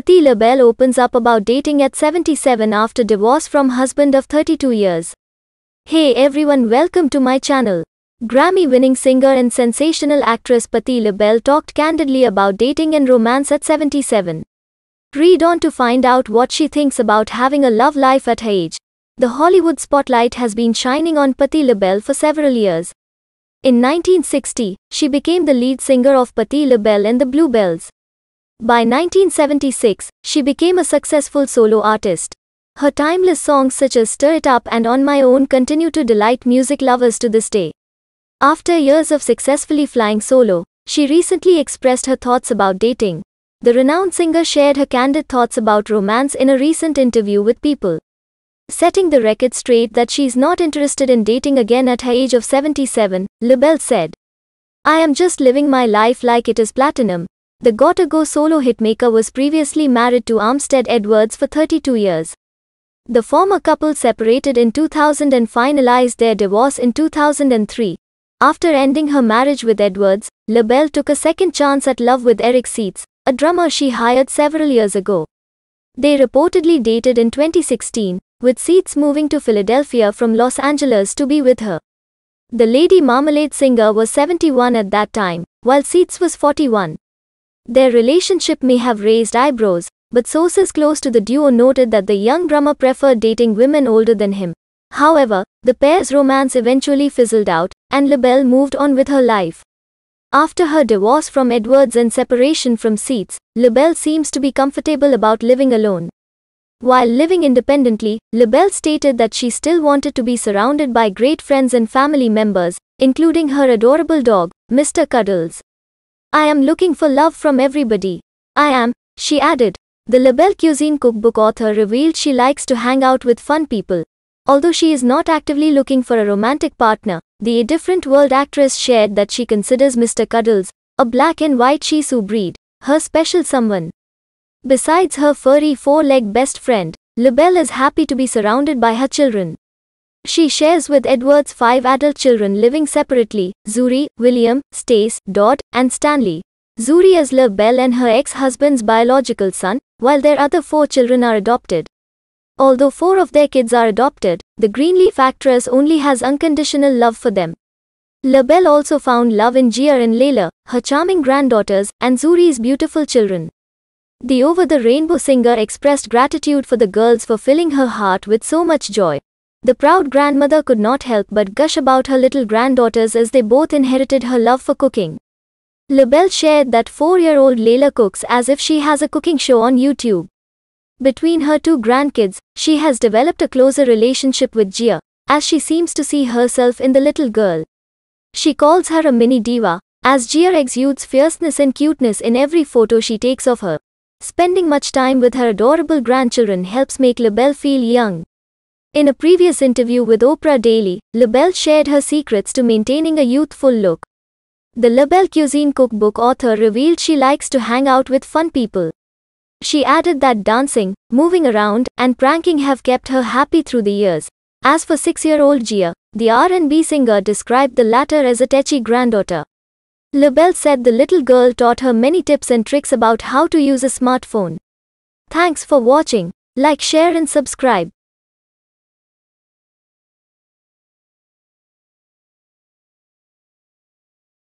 Ati LaBelle opens up about dating at 77 after divorce from husband of 32 years. Hey everyone welcome to my channel. Grammy-winning singer and sensational actress Patti LaBelle talked candidly about dating and romance at 77. Read on to find out what she thinks about having a love life at her age. The Hollywood spotlight has been shining on Patti LaBelle for several years. In 1960, she became the lead singer of Patti LaBelle and the Bluebells. By 1976, she became a successful solo artist. Her timeless songs such as Stir It Up and On My Own continue to delight music lovers to this day. After years of successfully flying solo, she recently expressed her thoughts about dating. The renowned singer shared her candid thoughts about romance in a recent interview with People. Setting the record straight that she's not interested in dating again at her age of 77, LaBelle said. I am just living my life like it is platinum, the Gotta Go solo hitmaker was previously married to Armstead Edwards for 32 years. The former couple separated in 2000 and finalized their divorce in 2003. After ending her marriage with Edwards, LaBelle took a second chance at love with Eric Seitz, a drummer she hired several years ago. They reportedly dated in 2016, with Seitz moving to Philadelphia from Los Angeles to be with her. The Lady Marmalade singer was 71 at that time, while Seitz was 41. Their relationship may have raised eyebrows, but sources close to the duo noted that the young drummer preferred dating women older than him. However, the pair's romance eventually fizzled out, and LaBelle moved on with her life. After her divorce from Edwards and separation from Seats, LaBelle seems to be comfortable about living alone. While living independently, LaBelle stated that she still wanted to be surrounded by great friends and family members, including her adorable dog, Mr. Cuddles. I am looking for love from everybody. I am, she added. The La Belle Cuisine cookbook author revealed she likes to hang out with fun people. Although she is not actively looking for a romantic partner, the A Different World actress shared that she considers Mr. Cuddles, a black and white Shih Tzu breed, her special someone. Besides her furry four-leg best friend, La Belle is happy to be surrounded by her children. She shares with Edwards five adult children living separately, Zuri, William, Stace, Dodd, and Stanley. Zuri is La Bell and her ex-husband's biological son, while their other four children are adopted. Although four of their kids are adopted, the Greenleaf actress only has unconditional love for them. La Belle also found love in Gia and Layla, her charming granddaughters, and Zuri's beautiful children. The over-the-rainbow singer expressed gratitude for the girls for filling her heart with so much joy. The proud grandmother could not help but gush about her little granddaughters as they both inherited her love for cooking. LaBelle shared that four-year-old Layla cooks as if she has a cooking show on YouTube. Between her two grandkids, she has developed a closer relationship with Gia, as she seems to see herself in the little girl. She calls her a mini diva, as Gia exudes fierceness and cuteness in every photo she takes of her. Spending much time with her adorable grandchildren helps make LaBelle feel young. In a previous interview with Oprah Daily, LaBelle shared her secrets to maintaining a youthful look. The LaBelle Cuisine cookbook author revealed she likes to hang out with fun people. She added that dancing, moving around, and pranking have kept her happy through the years. As for six-year-old Gia, the R&B singer described the latter as a tetchy granddaughter. LaBelle said the little girl taught her many tips and tricks about how to use a smartphone. Thanks for watching. Like, share and subscribe.